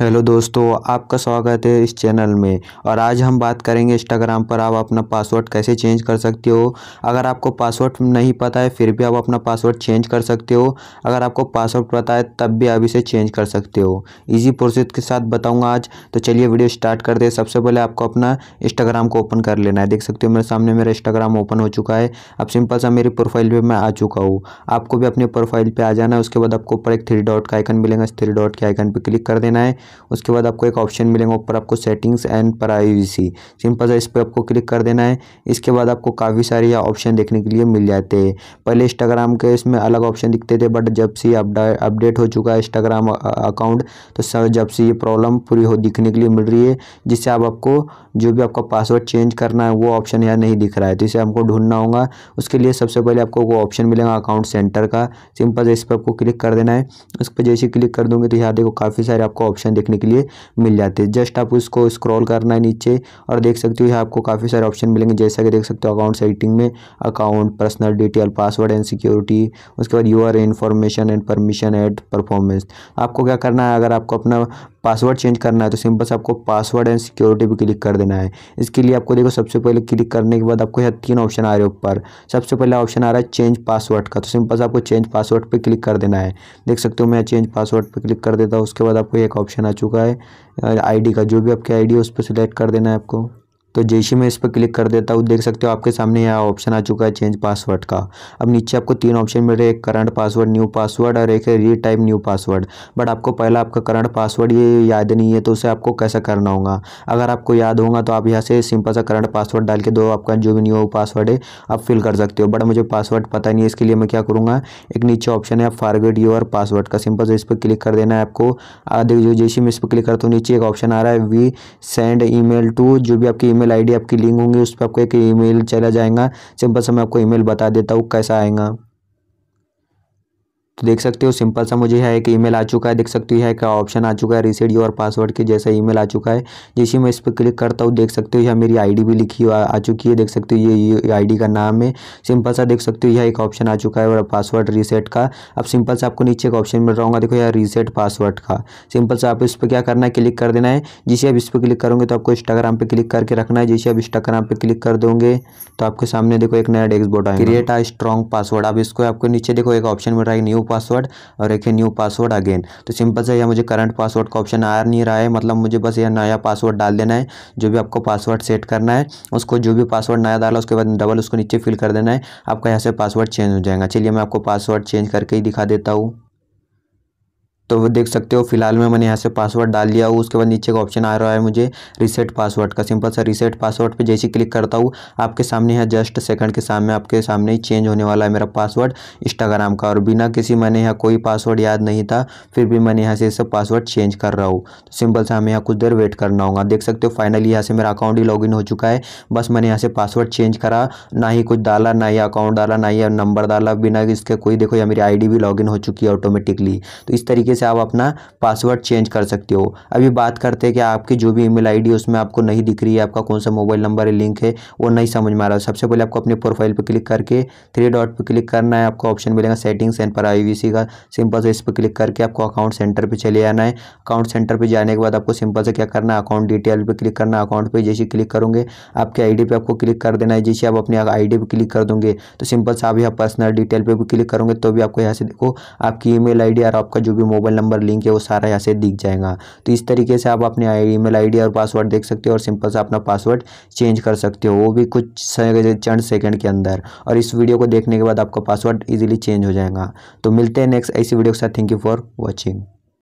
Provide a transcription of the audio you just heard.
hello दोस्तों आपका स्वागत है इस चैनल में और आज हम बात करेंगे इंस्टाग्राम पर आप अपना पासवर्ड कैसे चेंज कर सकते हो अगर आपको पासवर्ड नहीं पता है फिर भी आप अपना पासवर्ड चेंज कर सकते हो अगर आपको पासवर्ड पता है तब भी आप इसे चेंज कर सकते हो इजी प्रोसेस के साथ बताऊंगा आज तो चलिए वीडियो स्टार्ट कर दे सबसे पहले आपको अपना इंस्टाग्राम को ओपन कर लेना है देख सकते हो मेरे सामने मेरा इंस्टाग्राम ओपन हो चुका है अब सिंपल सा मेरी प्रोफाइल पर मैं आ चुका हूँ आपको भी अपने प्रोफाइल पर आ जाना है उसके बाद आपको ऊपर एक थ्री डॉट का आइकन मिलेगा इस थ्री डॉट के आइकन पर क्लिक कर देना है उसके बाद आपको एक ऑप्शन मिलेगा ऊपर आपको सेटिंग्स एंड प्राइवेसी सिंपल सा इस पर आपको क्लिक कर देना है इसके बाद आपको काफ़ी सारे ऑप्शन देखने के लिए मिल जाते हैं पहले इंस्टाग्राम के इसमें अलग ऑप्शन दिखते थे बट जब से अपडेट हो चुका है इंस्टाग्राम अकाउंट तो जब से ये प्रॉब्लम पूरी हो दिखने के लिए मिल रही है जिससे आप आपको जो भी आपका पासवर्ड चेंज करना है वो ऑप्शन यहाँ नहीं दिख रहा है तो इसे हमको ढूंढना होगा उसके लिए सबसे पहले आपको वो ऑप्शन मिलेगा अकाउंट सेंटर का सिंपल इस पर आपको क्लिक कर देना है उस पर जैसे क्लिक कर दूंगी तो यहाँ देखो काफ़ी सारे आपको ऑप्शन देखने के लिए मिल जाते हैं जस्ट आप उसको स्क्रॉल करना है नीचे और देख सकते हो आपको काफ़ी सारे ऑप्शन मिलेंगे जैसा कि देख सकते हो अकाउंट सेटिंग में account personal detail password and security उसके बाद your information and permission ad performance आपको क्या करना है अगर आपको अपना पासवर्ड चेंज करना है तो सिंपल से आपको पासवर्ड एंड सिक्योरिटी पे क्लिक कर देना है इसके लिए आपको देखो सबसे पहले क्लिक करने के बाद आपको यहाँ तीन ऑप्शन आ रहे हैं ऊपर सबसे पहला ऑप्शन आ रहा है चेंज पासवर्ड का तो सिंपल से आपको चेंज पासवर्ड पर क्लिक कर देना है देख सकते हो मैं चेंज पासवर्ड पर क्लिक कर देता हूँ उसके बाद आपको एक ऑप्शन आ चुका है आई का जो भी आपकी डी है उस पर सिलेक्ट कर देना है आपको तो जैसे मैं इस पर क्लिक कर देता हूँ देख सकते हो आपके सामने यहाँ ऑप्शन आ चुका है चेंज पासवर्ड का अब नीचे आपको तीन ऑप्शन मिल रहे हैं एक करंट पासवर्ड न्यू पासवर्ड और एक है री टाइप न्यू पासवर्ड बट आपको पहला आपका करंट पासवर्ड ये याद नहीं है तो उसे आपको कैसा करना होगा अगर आपको याद होगा तो आप यहाँ से सिंपल सा करंट पासवर्ड डाल के दो आपका जो भी न्यू पासवर्ड है आप फिल कर सकते हो बट मुझे पासवर्ड पता नहीं है इसके लिए मैं क्या करूँगा एक नीचे ऑप्शन है आप फारगेट यूर पासवर्ड का सिंपल से इस पर क्लिक कर देना है आपको आधे जो जैसे मैं इस पर क्लिक करता हूँ नीचे एक ऑप्शन आ रहा है वी सेंड ई टू जो भी आपकी ई ईमेल आईडी आपकी लिंक होंगी उस पर आपको एक ईमेल चला जाएगा सिंपल से मैं आपको ईमेल बता देता हूँ कैसा आएगा तो देख सकते हो सिंपल सा मुझे है एक ईमेल आ चुका है देख सकते हो एक ऑप्शन आ चुका है रिसेट योर पासवर्ड के जैसा ईमेल आ चुका है जैसे मैं इस पर क्लिक करता हूँ देख सकते हो यहाँ मेरी आईडी भी लिखी आ, आ चुकी है देख सकते हो ये आईडी का नाम है सिंपल सा देख सकते हो यह एक ऑप्शन आ चुका है और पासवर्ड रीसेट का अब सिंपल सा आपको नीचे एक ऑप्शन मिल रहा देखो यहाँ रीसेट पासवर्ड का सिंपल सा आप इस पर क्या करना है क्लिक कर देना है जिसे आप इस पर क्लिक करोगे तो आपको इंस्टाग्राम पर क्लिक करके रखना है जैसे आप इंस्टाग्राम पर क्लिक कर दोगे तो आपके सामने देखो एक नया डेस्कबोर्ड आएगा क्रिएट आ स्ट्रॉन्ग पासवर्ड अब इसको आपको नीचे देखो एक ऑप्शन मिल रहा है न्यू पासवर्ड और एक है न्यू पासवर्ड अगेन तो सिंपल सा यह मुझे करंट पासवर्ड का ऑप्शन आ नहीं रहा है मतलब मुझे बस यह नया पासवर्ड डाल देना है जो भी आपको पासवर्ड सेट करना है उसको जो भी पासवर्ड नया डाला उसके बाद डबल उसको नीचे फिल कर देना है आपका यहाँ से पासवर्ड चेंज हो जाएगा चलिए मैं आपको पासवर्ड चेंज करके ही दिखा देता हूँ तो वो देख सकते हो फिलहाल में मैंने यहाँ से पासवर्ड डाल लिया हूँ उसके बाद नीचे का ऑप्शन आ रहा है मुझे रीसेट पासवर्ड का सिंपल सा रीसेट पासवर्ड पे जैसे क्लिक करता हूँ आपके सामने यहाँ जस्ट सेकंड के सामने आपके सामने ही चेंज होने वाला है मेरा पासवर्ड इंस्टाग्राम का और बिना किसी मैंने यहाँ कोई पासवर्ड याद नहीं था फिर भी मैंने यहाँ से सब पासवर्ड चेंज कर रहा हूँ तो सिंपल सा हमें यहाँ कुछ देर वेट करना होगा देख सकते हो फाइनली यहाँ से मेरा अकाउंट ही लॉग हो चुका है बस मैंने यहाँ से पासवर्ड चेंज करा ना ही कुछ डाला ना ही अकाउंट डाला ना ही नंबर डाला बिना इसके कोई देखो या मेरी आई भी लॉग हो चुकी है ऑटोमेटिकली तो इस तरीके से आप अपना पासवर्ड चेंज कर सकते हो अभी बात करते हैं कि आपकी जो भी ईमेल आईडी है उसमें आपको नहीं दिख रही है आपका कौन सा मोबाइल नंबर है लिंक है वो नहीं समझ में आ रहा है सबसे पहले आपको अपने प्रोफाइल पर क्लिक करके थ्री डॉट पर क्लिक करना है आपको ऑप्शन मिलेगा सेटिंग्स एंड प्राइवेसी का सिंपल से इस पर क्लिक करके आपको अकाउंट सेंटर पर चले आना है अकाउंट सेंटर पर जाने के बाद आपको सिंपल से क्या करना है अकाउंट डिटेल पर क्लिक करना अकाउंट पर जैसे क्लिक करूँगे आपके आई डी आपको क्लिक कर देना है जैसे आप अपने आई डी क्लिक कर दूंगे तो सिंपल से आप यहाँ पर्सनल डिटेल पर भी क्लिक करोगे तो भी आपको यहाँ से देखो आपकी ईमेल आईडी और आपका जो भी मोबाइल मोबाइल नंबर लिंक है वो सारा यहाँ से दिख जाएगा तो इस तरीके से आप अपने आई ईमेल आईडी और पासवर्ड देख सकते हो और सिंपल सा अपना पासवर्ड चेंज कर सकते हो वो भी कुछ चंद सेकेंड के अंदर और इस वीडियो को देखने के बाद आपका पासवर्ड ईजिली चेंज हो जाएगा तो मिलते हैं नेक्स्ट ऐसी वीडियो के साथ थैंक यू फॉर वॉचिंग